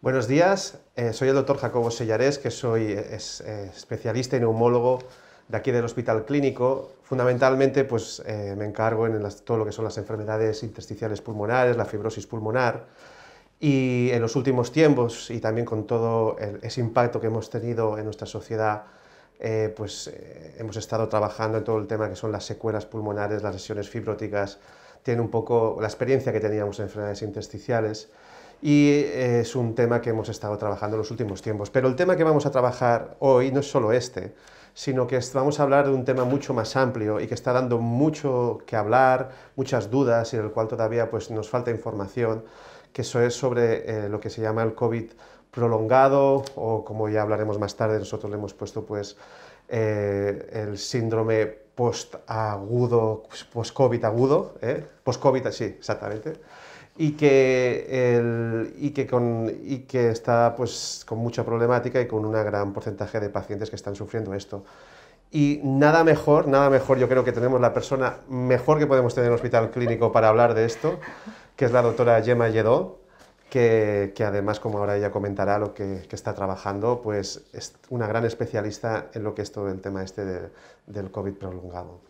Buenos días, eh, soy el doctor Jacobo Sellarés, que soy eh, eh, especialista y neumólogo de aquí del Hospital Clínico. Fundamentalmente pues, me encargo en todo lo que son las enfermedades intersticiales pulmonares, la fibrosis pulmonar, y en los últimos tiempos, y también con todo ese impacto que hemos tenido en nuestra sociedad, pues, hemos estado trabajando en todo el tema que son las secuelas pulmonares, las lesiones fibróticas, tiene un poco la experiencia que teníamos en enfermedades intersticiales y eh, es un tema que hemos estado trabajando en los últimos tiempos. Pero el tema que vamos a trabajar hoy no es solo este, sino que vamos a hablar de un tema mucho más amplio y que está dando mucho que hablar, muchas dudas y del cual todavía pues, nos falta información, que eso es sobre eh, lo que se llama el COVID prolongado o como ya hablaremos más tarde, nosotros le hemos puesto pues eh, el síndrome post-agudo, pues, post-COVID agudo, post-COVID, post covid sí, exactamente y que, el, y que, con, y que está pues, con mucha problemática y con un gran porcentaje de pacientes que están sufriendo esto. Y nada mejor, nada mejor, yo creo que tenemos la persona mejor que podemos tener en el hospital clínico para hablar de esto, que es la doctora Gemma Yedó que, que, además, como ahora ella comentará, lo que, está trabajando, pues es una gran especialista en lo que es todo el tema este del COVID prolongado.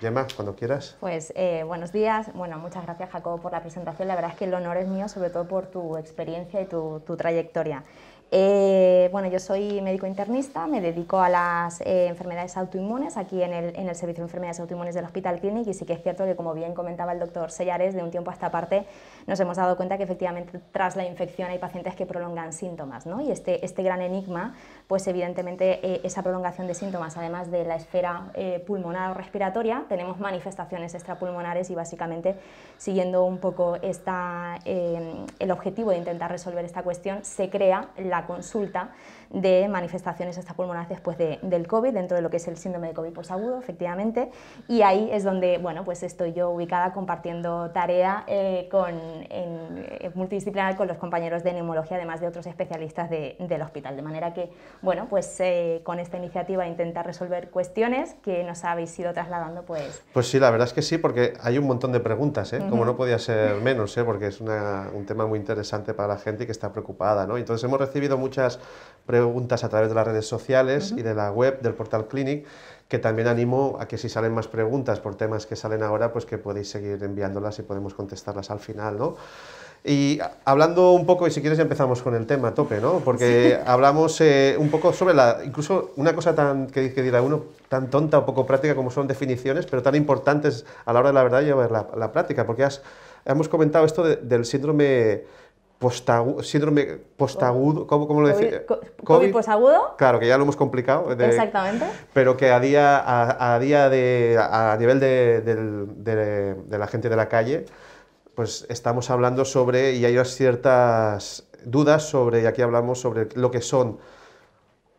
Gemma, cuando quieras. Pues eh, buenos días. Bueno, muchas gracias Jacobo por la presentación. La verdad es que el honor es mío, sobre todo por tu experiencia y tu, tu trayectoria. Eh, bueno, yo soy médico internista, me dedico a las eh, enfermedades autoinmunes aquí en el, Servicio de Enfermedades Autoinmunes del Hospital Clinic y sí que es cierto que, como bien comentaba el doctor Sellares, de un tiempo hasta esta parte nos hemos dado cuenta que efectivamente tras la infección hay pacientes que prolongan síntomas ¿no? y este, este gran enigma, pues evidentemente eh, esa prolongación de síntomas, además de la esfera pulmonar o respiratoria, tenemos manifestaciones extrapulmonares y básicamente siguiendo un poco esta, el objetivo de intentar resolver esta cuestión, se crea la consulta, de manifestaciones pulmonas después de, del COVID, dentro de lo que es el síndrome de COVID posagudo, efectivamente. Y ahí es donde, bueno, pues estoy yo ubicada compartiendo tarea eh, con, eh, multidisciplinar con los compañeros de neumología, además de otros especialistas del hospital. De manera que, bueno, pues eh, con esta iniciativa intentar resolver cuestiones que nos habéis ido trasladando, pues... Pues sí, la verdad es que sí, porque hay un montón de preguntas, como no podía ser menos, porque es un tema muy interesante para la gente que está preocupada. ¿no? Entonces hemos recibido muchas preguntas preguntas a través de las redes sociales y de la web del portal Clinic, que también animo a que si salen más preguntas por temas que salen ahora, pues que podéis seguir enviándolas y podemos contestarlas al final, ¿no? Y hablando un poco, y si quieres empezamos con el tema tope, ¿no? Porque hablamos eh, un poco sobre la, incluso una cosa tan, que, dirá uno, tan tonta o poco práctica como son definiciones, pero tan importantes a la hora de la verdad llevar la, la práctica, porque hemos comentado esto del síndrome Postagudo, síndrome postagudo, ¿cómo, cómo lo decís? COVID, postagudo. Claro, que ya lo hemos complicado. Eh, Exactamente. Pero que a día, a, día de, a nivel de, la gente de la calle, pues estamos hablando sobre, y hay ciertas dudas sobre, y aquí hablamos sobre lo que son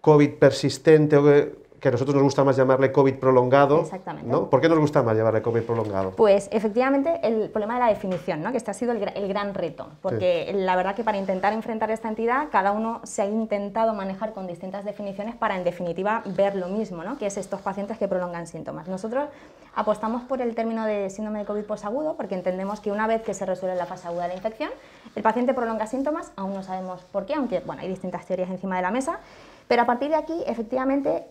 COVID persistente o que, que a nosotros nos gusta más llamarle COVID prolongado. Exactamente. ¿no? ¿Por qué nos gusta más llamarle COVID prolongado? Pues efectivamente el problema de la definición, ¿no? que este ha sido el, gran reto, porque la verdad que para intentar enfrentar esta entidad cada uno se ha intentado manejar con distintas definiciones para en definitiva ver lo mismo, ¿no? que es estos pacientes que prolongan síntomas. Nosotros apostamos por el término de síndrome de COVID posagudo porque entendemos que una vez que se resuelve la fase aguda de la infección, el paciente prolonga síntomas, aún no sabemos por qué, aunque bueno, hay distintas teorías encima de la mesa, pero a partir de aquí efectivamente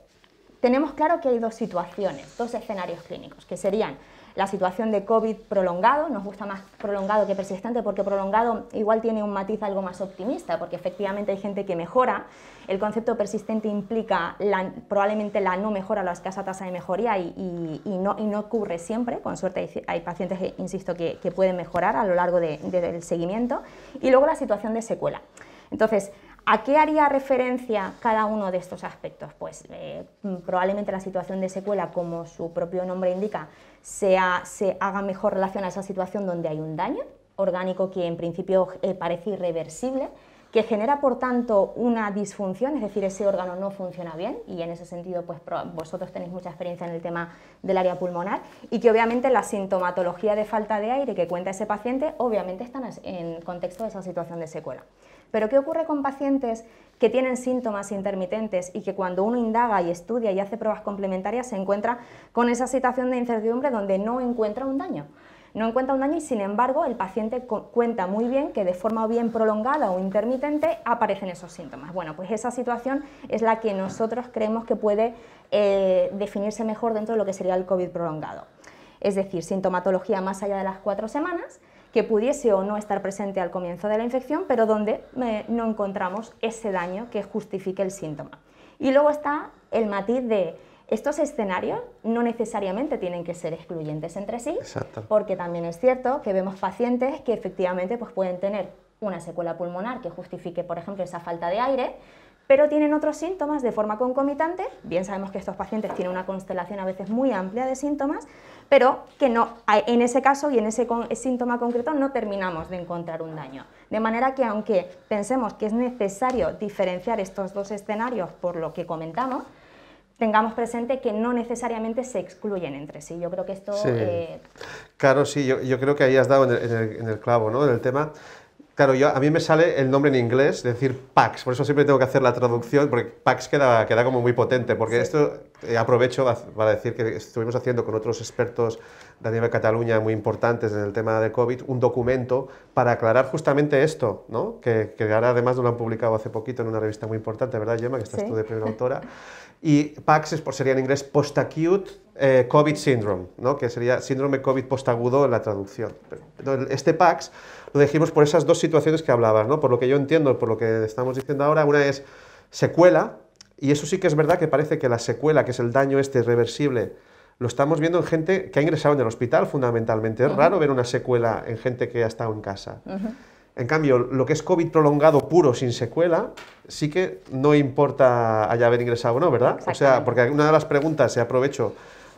tenemos claro que hay dos situaciones, dos escenarios clínicos, que serían la situación de COVID prolongado, nos gusta más prolongado que persistente porque prolongado igual tiene un matiz algo más optimista, porque efectivamente hay gente que mejora, el concepto persistente implica probablemente la no mejora, la escasa tasa de mejoría y, no, ocurre siempre, con suerte hay, pacientes que insisto, que, pueden mejorar a lo largo del seguimiento, y luego la situación de secuela. Entonces, ¿A qué haría referencia cada uno de estos aspectos? Pues eh, probablemente la situación de secuela, como su propio nombre indica, se haga mejor relación a esa situación donde hay un daño orgánico que en principio eh, parece irreversible, que genera por tanto una disfunción, es decir, ese órgano no funciona bien y en ese sentido pues vosotros tenéis mucha experiencia en el tema del área pulmonar y que obviamente la sintomatología de falta de aire que cuenta ese paciente obviamente está en contexto de esa situación de secuela. Pero ¿qué ocurre con pacientes que tienen síntomas intermitentes y que cuando uno indaga y estudia y hace pruebas complementarias se encuentra con esa situación de incertidumbre donde no encuentra un daño? No encuentra un daño y, sin embargo, el paciente cuenta muy bien que de forma bien prolongada o intermitente aparecen esos síntomas. Bueno, pues esa situación es la que nosotros creemos que puede eh, definirse mejor dentro de lo que sería el COVID prolongado. Es decir, sintomatología más allá de las cuatro semanas, que pudiese o no estar presente al comienzo de la infección, pero donde eh, no encontramos ese daño que justifique el síntoma. Y luego está el matiz de estos escenarios no necesariamente tienen que ser excluyentes entre sí, porque también es cierto que vemos pacientes que efectivamente pues, pueden tener una secuela pulmonar que justifique, por ejemplo, esa falta de aire, pero tienen otros síntomas de forma concomitante. Bien sabemos que estos pacientes tienen una constelación a veces muy amplia de síntomas, pero que no, en ese caso y en ese síntoma concreto no terminamos de encontrar un daño. De manera que aunque pensemos que es necesario diferenciar estos dos escenarios por lo que comentamos, tengamos presente que no necesariamente se excluyen entre sí. Yo creo que esto... Eh, claro, sí, yo, creo que ahí has dado en el, en clavo, ¿no? En el tema... Claro, yo, a mí me sale el nombre en inglés, decir PAX, por eso siempre tengo que hacer la traducción, porque PAX queda, queda como muy potente, porque esto eh, aprovecho para decir que estuvimos haciendo con otros expertos de Cataluña muy importantes en el tema de COVID, un documento para aclarar justamente esto, ¿no? que, que ahora además lo han publicado hace poquito en una revista muy importante, ¿verdad, Gemma? Que estás tú de primera autora. Y Pax es sería en inglés post-acute eh, COVID syndrome, ¿no? que sería síndrome COVID postagudo en la traducción. este Pax lo dijimos por esas dos situaciones que hablabas, ¿no? por lo que yo entiendo, por lo que estamos diciendo ahora, una es secuela, y eso sí que es verdad que parece que la secuela, que es el daño este irreversible, lo estamos viendo en gente que ha ingresado en el hospital fundamentalmente. Es raro ver una secuela en gente que ha estado en casa. En cambio, lo que es COVID prolongado puro sin secuela, sí que no importa haya haber ingresado o no, ¿verdad? O sea, porque una de las preguntas, se aprovecho,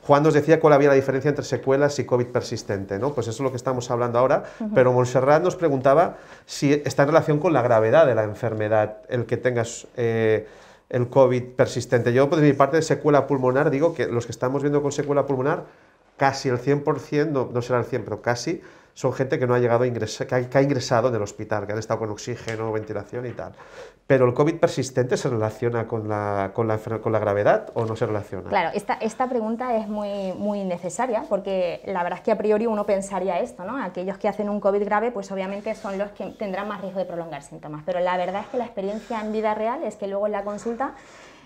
Juan nos decía cuál había la diferencia entre secuelas y COVID persistente, ¿no? Pues eso es lo que estamos hablando ahora, pero Montserrat nos preguntaba si está en relación con la gravedad de la enfermedad, el que tengas... Eh, el COVID persistente. Yo, por mi parte, de secuela pulmonar, digo que los que estamos viendo con secuela pulmonar, casi el 100%, no, será el 100%, pero casi, son gente que no ha llegado a ingresar, que ha, ingresado en el hospital, que han estado con oxígeno, ventilación y tal. Pero el COVID persistente se relaciona con la, con la, con la gravedad o no se relaciona? Claro, esta, pregunta es muy, muy necesaria porque la verdad es que a priori uno pensaría esto, ¿no? Aquellos que hacen un COVID grave, pues obviamente son los que tendrán más riesgo de prolongar síntomas. Pero la verdad es que la experiencia en vida real es que luego en la consulta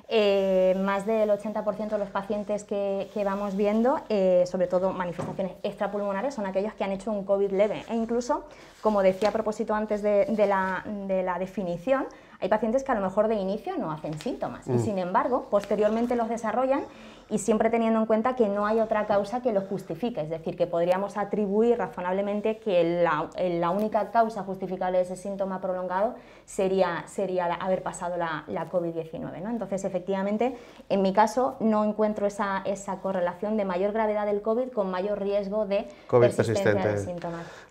eh, más del 80% de los pacientes que, vamos viendo, eh, sobre todo manifestaciones extrapulmonares, son aquellos que han hecho un COVID leve. E incluso, como decía a propósito antes de la definición, hay pacientes que a lo mejor de inicio no hacen síntomas y mm. sin embargo posteriormente los desarrollan y siempre teniendo en cuenta que no hay otra causa que lo justifique, es decir, que podríamos atribuir razonablemente que la, única causa justificable de ese síntoma prolongado sería, sería haber pasado la, COVID-19. ¿no? Entonces, efectivamente, en mi caso no encuentro esa, esa correlación de mayor gravedad del COVID con mayor riesgo de COVID persistente.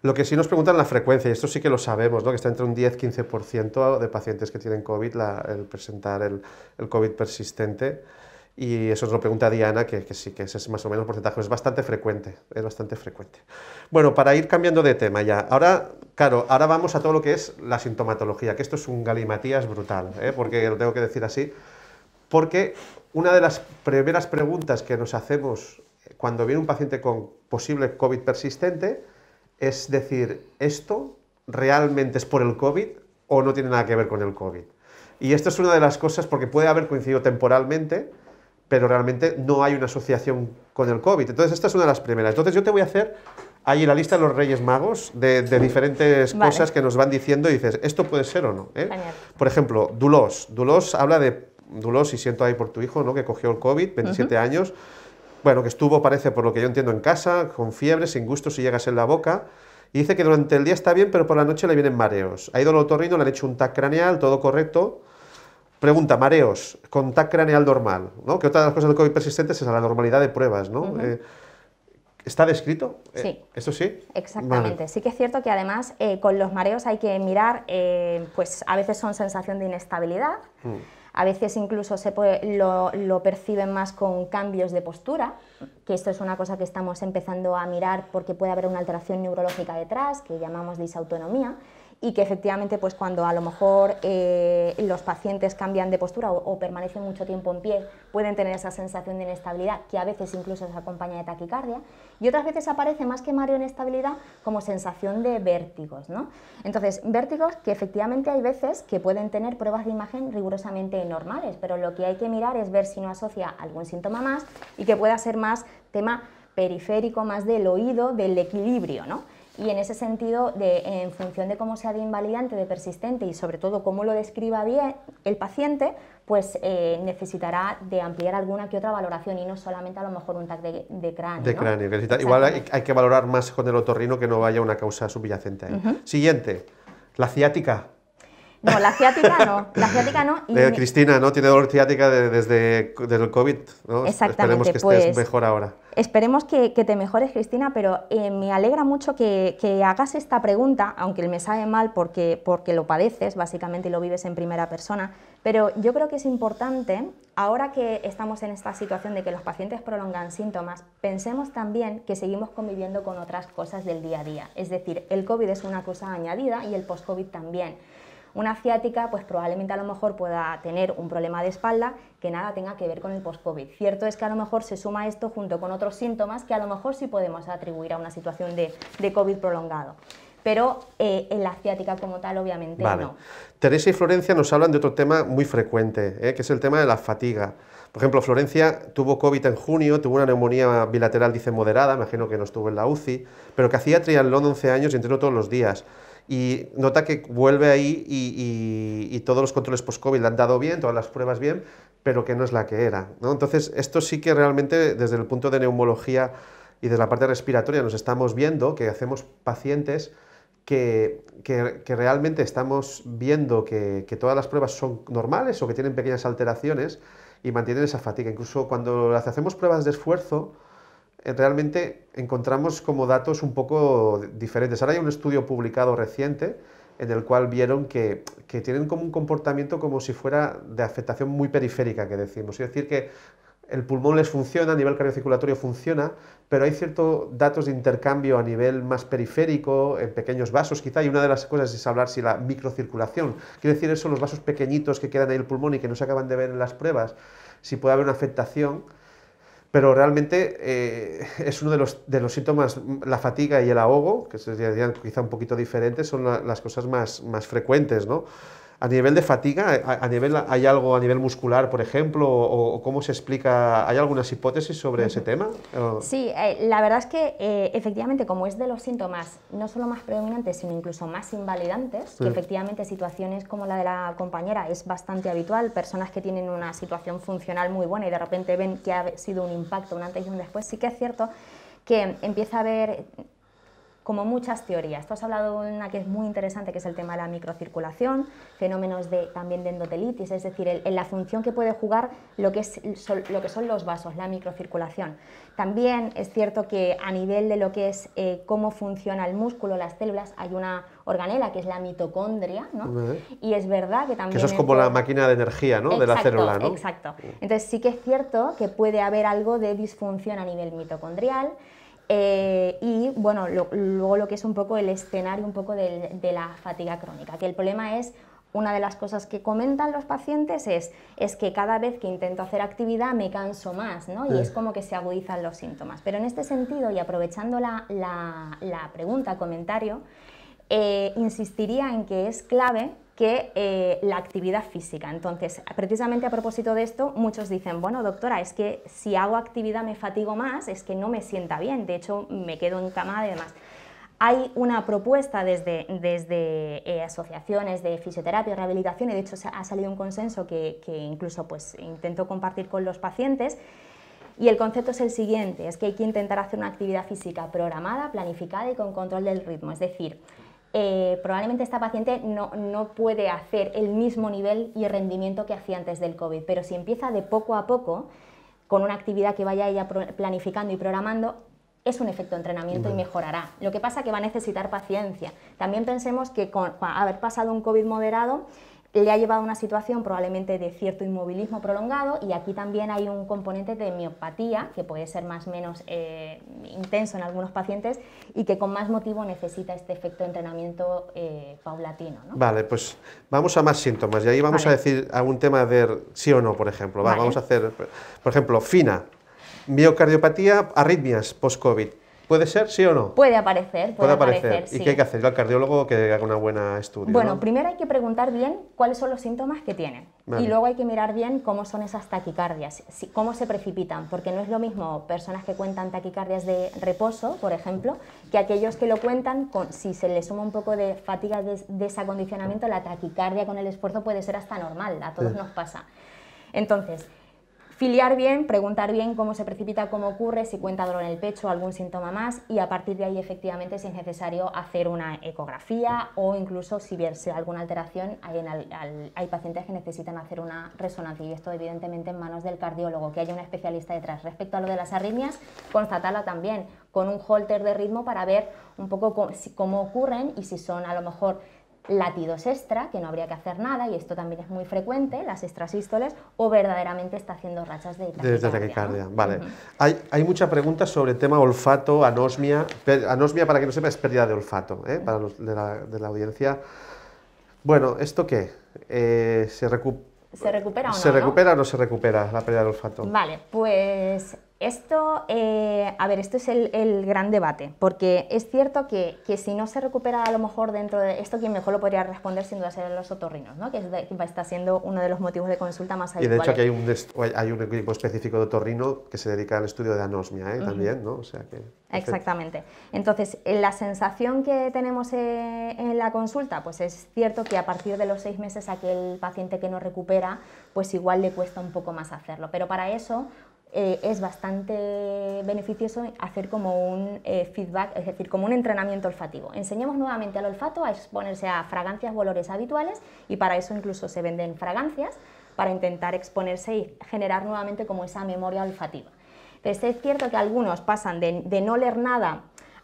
Lo que sí nos preguntan la frecuencia, y esto sí que lo sabemos, ¿no? que está entre un 10-15% de pacientes que tienen COVID el presentar el, el COVID persistente. Y eso es lo pregunta Diana, que, que sí, que ese es más o menos el porcentaje, es bastante frecuente, es bastante frecuente. Bueno, para ir cambiando de tema ya, ahora, claro, ahora vamos a todo lo que es la sintomatología, que esto es un galimatías brutal, ¿eh? porque lo tengo que decir así, porque una de las primeras preguntas que nos hacemos cuando viene un paciente con posible COVID persistente es decir, ¿esto realmente es por el COVID o no tiene nada que ver con el COVID? Y esto es una de las cosas porque puede haber coincidido temporalmente, pero realmente no hay una asociación con el COVID. Entonces, esta es una de las primeras. Entonces, yo te voy a hacer ahí la lista de los Reyes Magos, de, diferentes cosas que nos van diciendo y dices, ¿esto puede ser o no? Eh? Por ejemplo, Dulos. Dulos habla de, Dulos, y siento ahí por tu hijo, ¿no? que cogió el COVID, 27 años, bueno, que estuvo, parece, por lo que yo entiendo, en casa, con fiebre, sin gusto, si llegas en la boca. Y dice que durante el día está bien, pero por la noche le vienen mareos. Ha ido al otorrino, le han hecho un TAC craneal, todo correcto Pregunta, mareos, contacto craneal normal, ¿no? Que otra de las cosas del COVID persistente es la normalidad de pruebas, ¿no? Eh, ¿Está descrito? Eh, sí. ¿Esto sí? Exactamente. Sí que es cierto que además eh, con los mareos hay que mirar, pues a veces son sensación de inestabilidad, mm. a veces incluso se lo, lo, perciben más con cambios de postura, que esto es una cosa que estamos empezando a mirar porque puede haber una alteración neurológica detrás, que llamamos disautonomía y que efectivamente pues cuando a lo mejor eh, los pacientes cambian de postura o, permanecen mucho tiempo en pie pueden tener esa sensación de inestabilidad que a veces incluso se acompaña de taquicardia y otras veces aparece más que mario inestabilidad como sensación de vértigos ¿no? entonces vértigos que efectivamente hay veces que pueden tener pruebas de imagen rigurosamente normales pero lo que hay que mirar es ver si no asocia algún síntoma más y que pueda ser más tema periférico más del oído del equilibrio ¿no? Y en ese sentido, de, en función de cómo sea de invalidante, de persistente y sobre todo cómo lo describa bien el paciente, pues eh, necesitará de ampliar alguna que otra valoración y no solamente a lo mejor un tag de, cráneo. De cráneo. igual hay, que valorar más con el otorrino que no vaya una causa subyacente ahí. Siguiente, la ciática. No, la ciática no. La ciática no. Eh, Cristina, ¿no? Tiene dolor ciática desde, el COVID, ¿no? Exactamente. Esperemos que pues, estés mejor ahora. Esperemos que, te mejores, Cristina, pero eh, me alegra mucho que, que, hagas esta pregunta, aunque me sabe mal porque, porque lo padeces, básicamente, y lo vives en primera persona. Pero yo creo que es importante, ahora que estamos en esta situación de que los pacientes prolongan síntomas, pensemos también que seguimos conviviendo con otras cosas del día a día. Es decir, el COVID es una cosa añadida y el post-COVID también. Una ciática, pues probablemente a lo mejor pueda tener un problema de espalda que nada tenga que ver con el post-COVID. Cierto es que a lo mejor se suma esto junto con otros síntomas que a lo mejor sí podemos atribuir a una situación de, de COVID prolongado pero eh, en la ciática como tal obviamente no. Teresa y Florencia nos hablan de otro tema muy frecuente, eh, que es el tema de la fatiga. Por ejemplo, Florencia tuvo COVID en junio, tuvo una neumonía bilateral, dice, moderada, imagino que no estuvo en la UCI, pero que hacía triatlón 11 años y entrenó todos los días y nota que vuelve ahí y, todos los controles post-COVID le han dado bien, todas las pruebas bien, pero que no es la que era. Entonces, esto sí que realmente desde el punto de neumología y desde la parte respiratoria nos estamos viendo que hacemos pacientes que, realmente estamos viendo que, que, todas las pruebas son normales o que tienen pequeñas alteraciones y mantienen esa fatiga. Incluso cuando hacemos pruebas de esfuerzo, eh, realmente encontramos como datos un poco diferentes. Ahora hay un estudio publicado reciente en el cual vieron que, tienen como un comportamiento como si fuera de afectación muy periférica, que decimos. Es decir, que el pulmón les funciona, a nivel cardiocirculatorio funciona, pero hay ciertos datos de intercambio a nivel más periférico, en pequeños vasos quizá, y una de las cosas es hablar si la microcirculación, quiere decir eso, los vasos pequeñitos que quedan ahí en el pulmón y que no se acaban de ver en las pruebas, si puede haber una afectación pero realmente eh, es uno de los, de los, síntomas, la fatiga y el ahogo, que serían quizá un poquito diferentes, son las cosas más, más frecuentes, ¿no? a nivel de fatiga, a, nivel, ¿hay algo a nivel muscular, por ejemplo? O, cómo se explica? ¿Hay algunas hipótesis sobre ese tema? Sí, eh, la verdad es que eh, efectivamente, como es de los síntomas no solo más predominantes, sino incluso más invalidantes, que efectivamente situaciones como la de la compañera es bastante habitual, personas que tienen una situación funcional muy buena y de repente ven que ha sido un impacto, un antes y un después, sí que es cierto que empieza a haber como muchas teorías. Tú has hablado de una que es muy interesante, que es el tema de la microcirculación, fenómenos de, también de endotelitis, es decir, en la función que puede jugar lo que, es, lo que son los vasos, la microcirculación. También es cierto que a nivel de lo que es eh, cómo funciona el músculo, las células, hay una organela que es la mitocondria, ¿no? Y es verdad que también... Que eso es como la máquina de energía, ¿no? de la célula, ¿no? Exacto. Entonces sí que es cierto que puede haber algo de disfunción a nivel mitocondrial, eh, y bueno, luego lo que es un poco el escenario un poco de, la fatiga crónica, que el problema es una de las cosas que comentan los pacientes es, que cada vez que intento hacer actividad me canso más, ¿no? Y es como que se agudizan los síntomas. Pero en este sentido, y aprovechando la, pregunta, comentario, eh, insistiría en que es clave que eh, la actividad física. Entonces, precisamente a propósito de esto, muchos dicen, bueno, doctora, es que si hago actividad me fatigo más, es que no me sienta bien, de hecho me quedo en y demás. Hay una propuesta desde, desde eh, asociaciones de fisioterapia, y rehabilitación, y de hecho ha salido un consenso que, incluso pues, intento compartir con los pacientes, y el concepto es el siguiente, es que hay que intentar hacer una actividad física programada, planificada y con control del ritmo. Es decir, eh, probablemente esta paciente no, puede hacer el mismo nivel y rendimiento que hacía antes del COVID, pero si empieza de poco a poco, con una actividad que vaya ella planificando y programando, es un efecto entrenamiento y mejorará. Lo que pasa que va a necesitar paciencia. También pensemos que con haber pasado un COVID moderado, le ha llevado a una situación probablemente de cierto inmovilismo prolongado y aquí también hay un componente de miopatía que puede ser más o menos eh, intenso en algunos pacientes y que con más motivo necesita este efecto de entrenamiento eh, paulatino. Vale, pues vamos a más síntomas y ahí vamos a decir algún tema de sí o no, por ejemplo. Vamos a hacer, por ejemplo, FINA, miocardiopatía, arritmias post-COVID. ¿Puede ser, sí o no? Puede aparecer, puede, aparecer. ¿Y qué hay que hacer? al cardiólogo que haga una buena estudio? Bueno, primero hay que preguntar bien cuáles son los síntomas que tienen. Y luego hay que mirar bien cómo son esas taquicardias, cómo se precipitan, porque no es lo mismo personas que cuentan taquicardias de reposo, por ejemplo, que aquellos que lo cuentan, con, si se les suma un poco de fatiga, de desacondicionamiento, la taquicardia con el esfuerzo puede ser hasta normal, a todos nos pasa. Entonces, Filiar bien, preguntar bien cómo se precipita, cómo ocurre, si cuenta dolor en el pecho, algún síntoma más y a partir de ahí efectivamente si es necesario hacer una ecografía o incluso si verse alguna alteración hay, pacientes que necesitan hacer una resonancia y esto evidentemente en manos del cardiólogo, que haya un especialista detrás. Respecto a lo de las arritmias, constatarla también con un holter de ritmo para ver un poco cómo ocurren y si son a lo mejor latidos extra, que no habría que hacer nada, y esto también es muy frecuente, las extrasístoles, o verdaderamente está haciendo rachas de taquicardia. Vale. hay, hay muchas preguntas sobre el tema olfato, anosmia. anosmia, para que no sepa, es pérdida de olfato, ¿eh? para los de la, audiencia. Bueno, ¿esto qué? Eh, ¿Se recupera? ¿Se recupera o ¿Se recupera o no se recupera la pérdida de olfato? Vale, pues esto, eh, a ver, esto es el, gran debate, porque es cierto que, si no se recupera a lo mejor dentro de esto, quien mejor lo podría responder sin duda ser los otorrinos, ¿no? que está siendo uno de los motivos de consulta más habituales. Y de hecho aquí hay un, hay un equipo específico de otorrino que se dedica al estudio de anosmia ¿eh? también, ¿no? sea Exactamente. Entonces, eh, la sensación que tenemos en la consulta, pues es cierto que a partir de los seis meses aquel paciente que no recupera, pues igual le cuesta un poco más hacerlo. Pero para eso, eh, es bastante beneficioso hacer como un eh, feedback, es decir, como un entrenamiento olfativo. Enseñamos nuevamente al olfato a exponerse a fragancias o olores habituales y para eso incluso se venden fragancias para intentar exponerse y generar nuevamente como esa memoria olfativa. es cierto que algunos pasan de, de no leer nada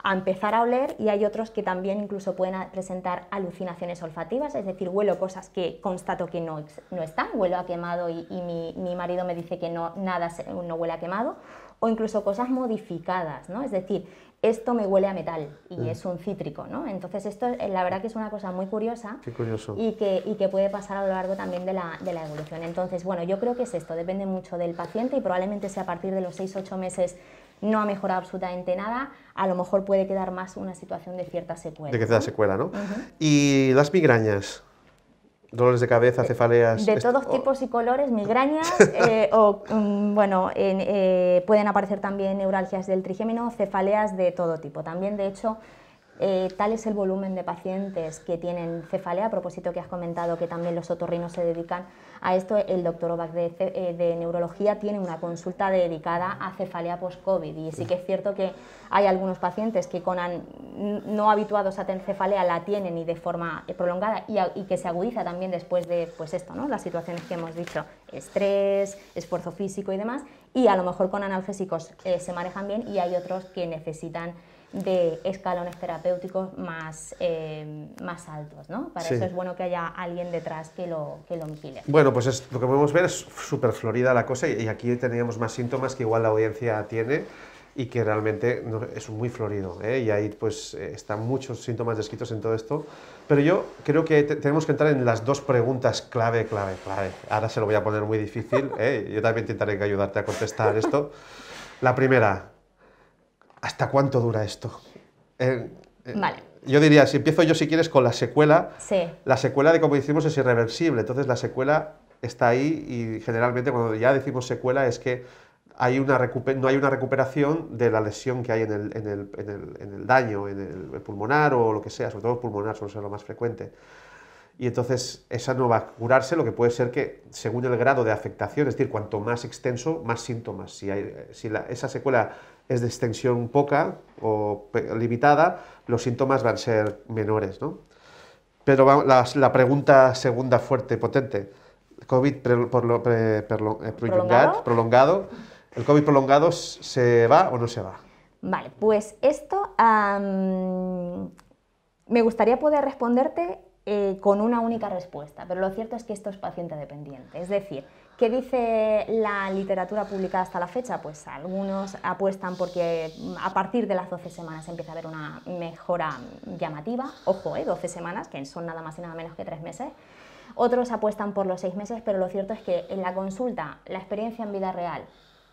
a empezar a oler y hay otros que también incluso pueden presentar alucinaciones olfativas, es decir, huelo cosas que constato que no, no están, huelo a quemado y, mi, mi, marido me dice que no, nada no huele a quemado, o incluso cosas modificadas, ¿no? Es decir, esto me huele a metal y mm. es un cítrico, ¿no? Entonces esto eh, la verdad que es una cosa muy curiosa Qué curioso. Y, que, y que puede pasar a lo largo también de la, de la, evolución. Entonces, bueno, yo creo que es esto, depende mucho del paciente y probablemente sea a partir de los 6-8 meses no ha mejorado absolutamente nada, a lo mejor puede quedar más una situación de cierta secuela. De que secuela, ¿no? ¿Y las migrañas? ¿Dolores de cabeza, eh, cefaleas? De todos tipos y colores, migrañas, eh, o mm, bueno, eh, pueden aparecer también neuralgias del trigémino, cefaleas de todo tipo. También, de hecho, eh, tal es el volumen de pacientes que tienen cefalea, a propósito que has comentado que también los otorrinos se dedican a esto, el doctor Obac de, eh, neurología tiene una consulta dedicada a cefalea post-COVID y sí que es cierto que hay algunos pacientes que con no habituados a tener cefalea la tienen y de forma eh, prolongada y, que se agudiza también después de pues esto, ¿no? las situaciones que hemos dicho, estrés, esfuerzo físico y demás, y a lo mejor con analgésicos se manejan bien y hay otros que necesitan de escalones terapéuticos más, eh, más altos, ¿no? Para eso es bueno que haya alguien detrás que lo, que lo Bueno, pues lo que podemos ver es súper florida la cosa y, aquí teníamos más síntomas que igual la audiencia tiene y que realmente es muy florido. ¿eh? Y ahí pues eh, están muchos síntomas descritos en todo esto. Pero yo creo que tenemos que entrar en las dos preguntas clave, clave, clave. Ahora se lo voy a poner muy difícil. Yo también intentaré ayudarte a contestar esto. La primera, ¿Hasta cuánto dura esto? Eh, eh, yo diría, si empiezo yo, si quieres, con la secuela, la secuela de como decimos es irreversible, entonces la secuela está ahí y generalmente cuando ya decimos secuela es que hay una no hay una recuperación de la lesión que hay en el, daño, en el, pulmonar o lo que sea, sobre todo pulmonar suele ser lo más frecuente. Y entonces esa no va a curarse, lo que puede ser que según el grado de afectación, es decir, cuanto más extenso, más síntomas. Si, esa secuela es de extensión poca o limitada, los síntomas van a ser menores. ¿no? Pero la, pregunta segunda fuerte, potente, COVID eh, prolongado, ¿el COVID prolongado se va o no se va? Vale, pues esto me gustaría poder responderte eh, con una única respuesta, pero lo cierto es que esto es paciente dependiente. Es decir, ¿Qué dice la literatura publicada hasta la fecha? Pues algunos apuestan porque mm, a partir de las 12 semanas empieza a haber una mejora llamativa. Ojo, 12 ¿eh? semanas, que son nada más y nada menos que 3 meses. Otros apuestan por los 6 meses, pero lo cierto es que en la consulta, la experiencia en vida real,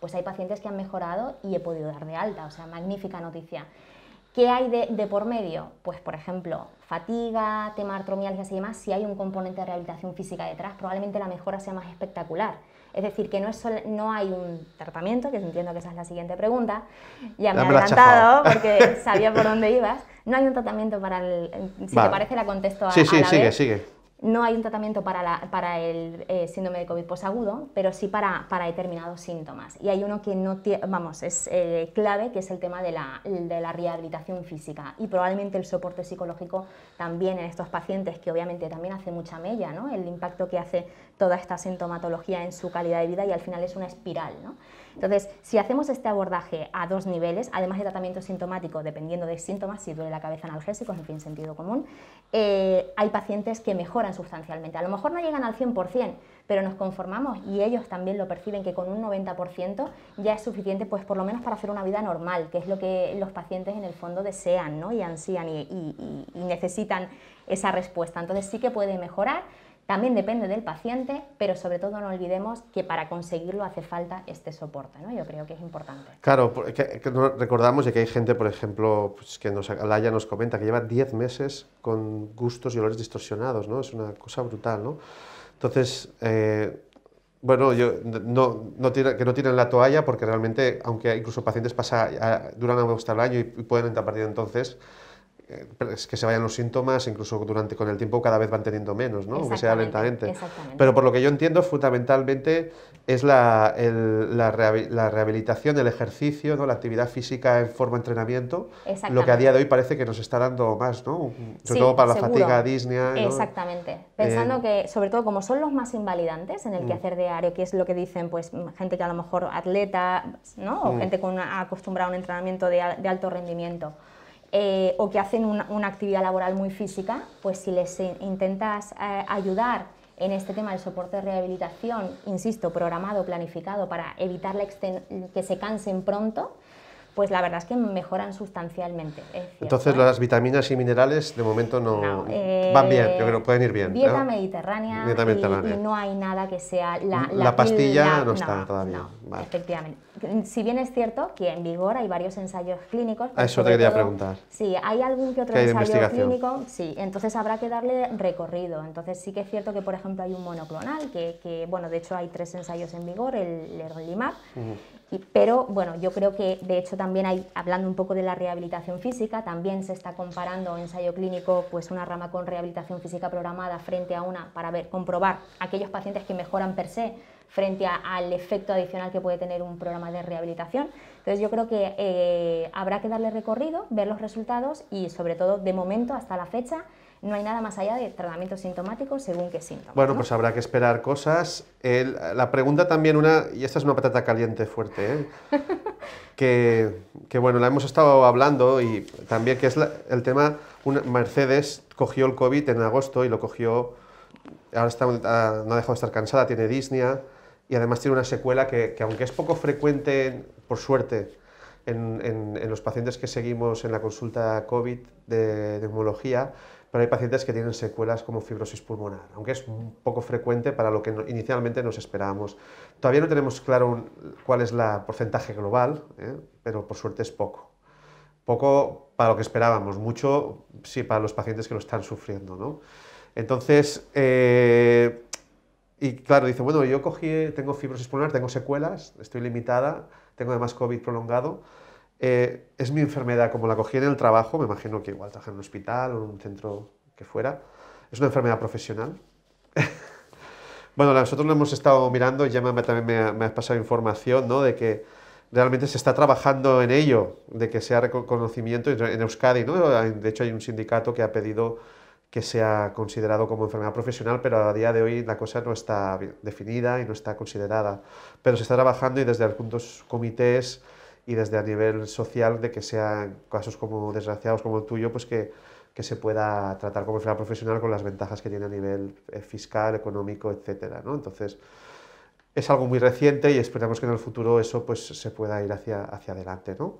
pues hay pacientes que han mejorado y he podido dar de alta. O sea, magnífica noticia. ¿Qué hay de, por medio? Pues, por ejemplo, fatiga, tema artromialgias y demás, si hay un componente de rehabilitación física detrás, probablemente la mejora sea más espectacular. Es decir, que no, es no hay un tratamiento, que entiendo que esa es la siguiente pregunta, ya me he adelantado porque sabía por dónde ibas, no hay un tratamiento para el... Si te parece la contesto a, Sí, sí, sigue, sigue. No hay un tratamiento para, para el eh, síndrome de COVID posagudo, pero sí para, determinados síntomas. Y hay uno que no vamos, es eh, clave, que es el tema de la, de la, rehabilitación física. Y probablemente el soporte psicológico también en estos pacientes, que obviamente también hace mucha mella, ¿no? El impacto que hace toda esta sintomatología en su calidad de vida y al final es una espiral, ¿no? Entonces, si hacemos este abordaje a dos niveles, además de tratamiento sintomático, dependiendo de síntomas, si duele la cabeza analgésicos, en fin, sentido común, eh, hay pacientes que mejoran sustancialmente. A lo mejor no llegan al 100%, pero nos conformamos y ellos también lo perciben que con un 90% ya es suficiente, pues por lo menos para hacer una vida normal, que es lo que los pacientes en el fondo desean ¿no? y ansían y necesitan esa respuesta. Entonces sí que puede mejorar, también depende del paciente, pero sobre todo no olvidemos que para conseguirlo hace falta este soporte, ¿no? Yo creo que es importante. Claro, que, que recordamos que hay gente, por ejemplo, pues, que nos, ya nos comenta que lleva 10 meses con gustos y olores distorsionados, ¿no? Es una cosa brutal, ¿no? Entonces, eh, bueno, yo, no, no que no tienen la toalla porque realmente, aunque incluso pacientes pasa, duran hasta el año y, pueden entrar a partir de entonces eh, es que se vayan los síntomas, incluso durante con el tiempo cada vez van teniendo menos, ¿no? aunque sea lentamente. Pero por lo que yo entiendo, fundamentalmente es la, la, rehabilitación, el ejercicio, ¿no? la actividad física en forma de entrenamiento, lo que a día de hoy parece que nos está dando más, ¿no? sobre todo para la fatiga disnea. Exactamente. Pensando eh, que, sobre todo, como son los más invalidantes en el mm. quehacer diario, que es lo que dicen pues gente que a lo mejor atleta, ¿no? o mm. gente con acostumbrada a un entrenamiento de, de alto rendimiento. Eh, o que hacen una, actividad laboral muy física, pues si les intentas eh, ayudar en este tema del soporte de rehabilitación, insisto, programado, planificado, para evitar que se cansen pronto, pues la verdad es que mejoran sustancialmente. Entonces ¿eh? las vitaminas y minerales de momento no, van bien, yo creo que pueden ir bien. Dieta mediterránea, dieta mediterránea. Y, no hay nada que sea la, pastilla no, está todavía. Efectivamente si bien es cierto que en vigor hay varios ensayos clínicos. A ah, eso te quería preguntar. Sí, hay algún que otro ensayo clínico, sí, entonces habrá que darle recorrido. Entonces sí que es cierto que, por ejemplo, hay un monoclonal, que, bueno, de hecho hay tres ensayos en vigor, el Erlimab. pero bueno, yo creo que de hecho también hay, hablando un poco de la rehabilitación física, también se está comparando ensayo clínico, pues una rama con rehabilitación física programada frente a una para ver, comprobar aquellos pacientes que mejoran per se frente al efecto adicional que puede tener un programa de rehabilitación. Entonces yo creo que eh, habrá que darle recorrido, ver los resultados y sobre todo de momento hasta la fecha no hay nada más allá de tratamiento sintomático según qué síntomas. Bueno, pues habrá que esperar cosas. la pregunta también una, y esta es una patata caliente fuerte, ¿eh? que, bueno, la hemos estado hablando y también que es el tema, Mercedes cogió el COVID en agosto y lo cogió, ahora está, ah, no ha dejado de estar cansada, tiene disnea y además tiene una secuela que, aunque es poco frecuente, por suerte, en, en, los pacientes que seguimos en la consulta COVID de, de neumología, pero hay pacientes que tienen secuelas como fibrosis pulmonar, aunque es poco frecuente para lo que inicialmente nos esperábamos. Todavía no tenemos claro cuál es el porcentaje global, ¿eh? pero por suerte es poco. Poco para lo que esperábamos, mucho sí para los pacientes que lo están sufriendo. ¿no? Entonces, eh, y claro, dice, bueno, yo cogí, tengo fibrosis pulmonar, tengo secuelas, estoy limitada, tengo además COVID prolongado. Eh, es mi enfermedad, como la cogí en el trabajo, me imagino que igual traje en un hospital o en un centro que fuera. Es una enfermedad profesional. bueno, nosotros lo hemos estado mirando, ya me, también me, has pasado información, ¿no? De que realmente se está trabajando en ello, de que sea reconocimiento en Euskadi, De hecho hay un sindicato que ha pedido que sea considerado como enfermedad profesional, pero a día de hoy la cosa no está definida y no está considerada. Pero se está trabajando y desde algunos comités y desde a nivel social de que sean casos como desgraciados como el tuyo, pues que, que se pueda tratar como enfermedad profesional con las ventajas que tiene a nivel eh, fiscal, económico, etc. Entonces, es algo muy reciente y esperamos que en el futuro eso pues, se pueda ir hacia, hacia adelante. ¿no?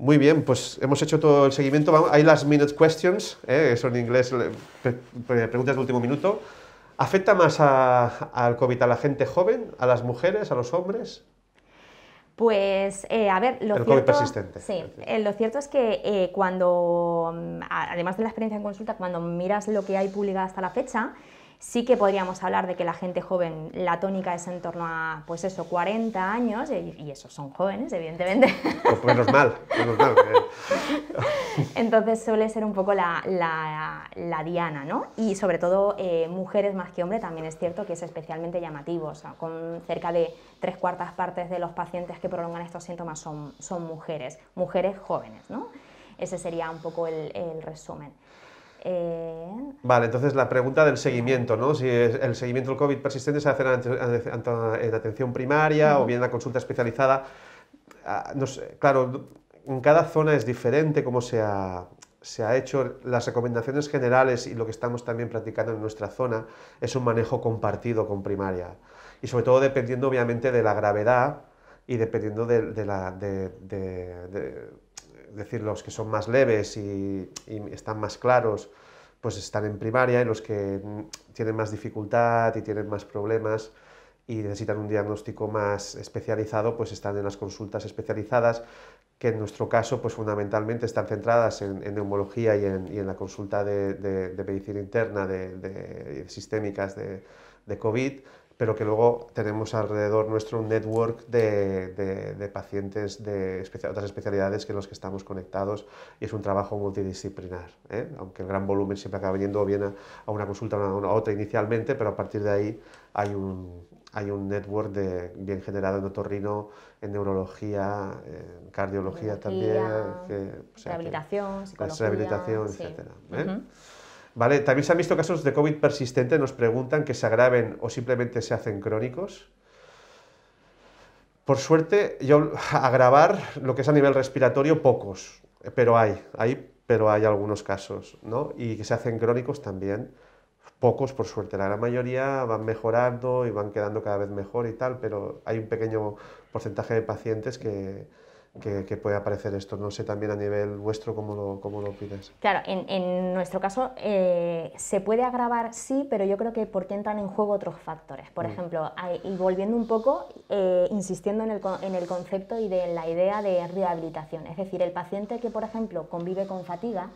Muy bien, pues hemos hecho todo el seguimiento. hay las minute questions, ¿eh? son en inglés preguntas de último minuto. ¿Afecta más al COVID a la gente joven, a las mujeres, a los hombres? Pues, eh, a ver, lo, el COVID persistente. Sí, eh, lo cierto es que eh, cuando, mm, además de la experiencia en consulta, cuando miras lo que hay publicado hasta la fecha, sí que podríamos hablar de que la gente joven, la tónica es en torno a, pues eso, 40 años, y, esos son jóvenes, evidentemente. Pues, pues menos mal, menos Entonces suele ser un poco la, la, diana, ¿no? Y sobre todo eh, mujeres más que hombres también es cierto que es especialmente llamativo, con cerca de tres cuartas partes de los pacientes que prolongan estos síntomas son, son mujeres, mujeres jóvenes, ¿no? Ese sería un poco el resumen. Vale, entonces la pregunta del seguimiento, ¿no? Si el seguimiento del COVID persistente se hace en atención primaria o bien en la consulta especializada. Ah, no sé, claro, en cada zona es diferente cómo se ha, se ha hecho. Las recomendaciones generales y lo que estamos también practicando en nuestra zona es un manejo compartido con primaria. Y sobre todo dependiendo obviamente de la gravedad y dependiendo de, la... de, es decir, los que son más leves y, están más claros, pues están en primaria y los que tienen más dificultad y tienen más problemas y necesitan un diagnóstico más especializado, pues están en las consultas especializadas, que en nuestro caso, pues fundamentalmente están centradas en, neumología y en, la consulta de, medicina interna, de, de sistémicas de COVID, pero que luego tenemos alrededor nuestro un network de, de, pacientes de otras especialidades que los que estamos conectados y es un trabajo multidisciplinar, ¿eh? aunque el gran volumen siempre acaba yendo bien a, a una consulta o a, otra inicialmente, pero a partir de ahí hay un, hay un network de, bien generado en otorrino, en neurología, en cardiología, también, rehabilitación, psicología, rehabilitación, etc. ¿Vale? También se han visto casos de COVID persistente, nos preguntan que se agraven o simplemente se hacen crónicos. Por suerte, yo agravar lo que es a nivel respiratorio, pocos, pero hay, hay, pero hay algunos casos, ¿no? Y que se hacen crónicos también, pocos por suerte, la gran mayoría van mejorando y van quedando cada vez mejor y tal, pero hay un pequeño porcentaje de pacientes que, que, puede aparecer esto. No sé también a nivel vuestro cómo lo, cómo lo pides Claro, en, en nuestro caso eh, se puede agravar, sí, pero yo creo que porque entran en juego otros factores. Por mm. ejemplo, y volviendo un poco, eh, insistiendo en el, en el concepto y de la idea de rehabilitación. Es decir, el paciente que, por ejemplo, convive con fatiga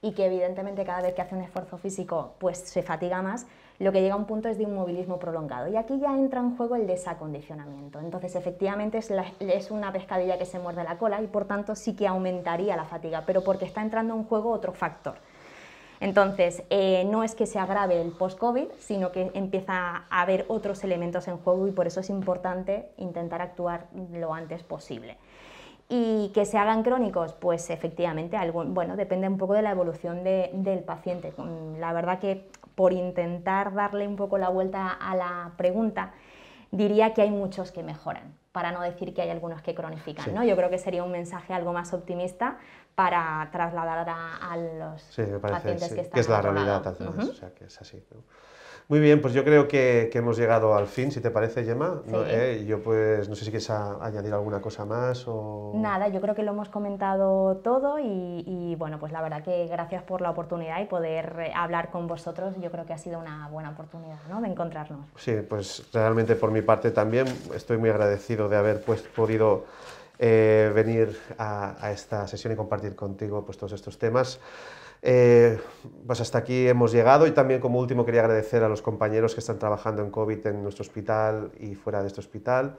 y que evidentemente cada vez que hace un esfuerzo físico pues se fatiga más, lo que llega a un punto es de un movilismo prolongado. Y aquí ya entra en juego el desacondicionamiento. Entonces, efectivamente, es, una pescadilla que se muerde la cola y por tanto sí que aumentaría la fatiga, pero porque está entrando en juego otro factor. Entonces, eh, no es que se agrave el post-COVID, sino que empieza a haber otros elementos en juego y por eso es importante intentar actuar lo antes posible y que se hagan crónicos, pues efectivamente, bueno, depende un poco de la evolución del paciente. Mm, la verdad que por intentar darle un poco la vuelta a la pregunta, diría que hay muchos que mejoran, para no decir que hay algunos que cronifican, ¿no? Yo creo que sería un mensaje algo más optimista para trasladar a, los sí, me parece, pacientes sí, que están que es la realidad, o sea, que es así. Muy bien, pues yo creo que, hemos llegado al fin, si te parece, Gemma. Eh, yo pues no sé si quieres añadir alguna cosa más o... Nada, yo creo que lo hemos comentado todo y, bueno, pues la verdad que gracias por la oportunidad y poder eh, hablar con vosotros. Yo creo que ha sido una buena oportunidad de encontrarnos. Sí, pues realmente por mi parte también estoy muy agradecido de haber pues, podido... Eh, venir a, esta sesión y compartir contigo pues, todos estos temas. Eh, pues hasta aquí hemos llegado y también como último quería agradecer a los compañeros que están trabajando en COVID en nuestro hospital y fuera de este hospital.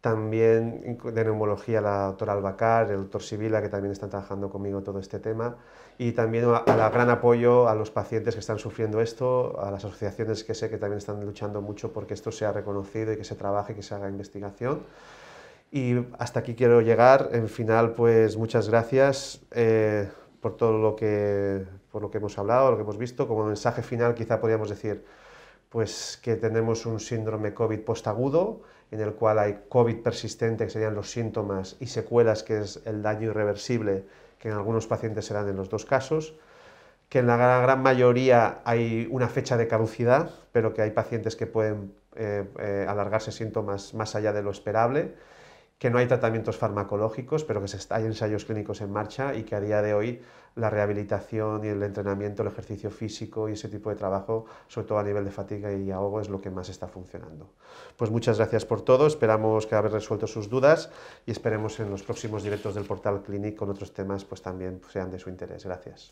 También de neumología la doctora Albacar, el doctor Sibila, que también están trabajando conmigo todo este tema. Y también la gran apoyo a los pacientes que están sufriendo esto, a las asociaciones que sé que también están luchando mucho porque esto sea reconocido y que se trabaje, que se haga investigación. Y hasta aquí quiero llegar. En final, pues muchas gracias. Eh, por todo lo que, por lo que hemos hablado, lo que hemos visto. Como mensaje final, quizá podríamos decir pues, que tenemos un síndrome COVID postagudo, en el cual hay COVID persistente, que serían los síntomas, y secuelas, que es el daño irreversible, que en algunos pacientes serán en los dos casos que en la gran mayoría hay una fecha de caducidad, pero que hay pacientes que pueden eh, eh, alargarse síntomas más allá de lo esperable que no hay tratamientos farmacológicos, pero que se, hay ensayos clínicos en marcha y que a día de hoy la rehabilitación y el entrenamiento, el ejercicio físico y ese tipo de trabajo, sobre todo a nivel de fatiga y ahogo, es lo que más está funcionando. Pues muchas gracias por todo, esperamos que haber resuelto sus dudas y esperemos en los próximos directos del portal Clinic con otros temas pues también sean de su interés. Gracias.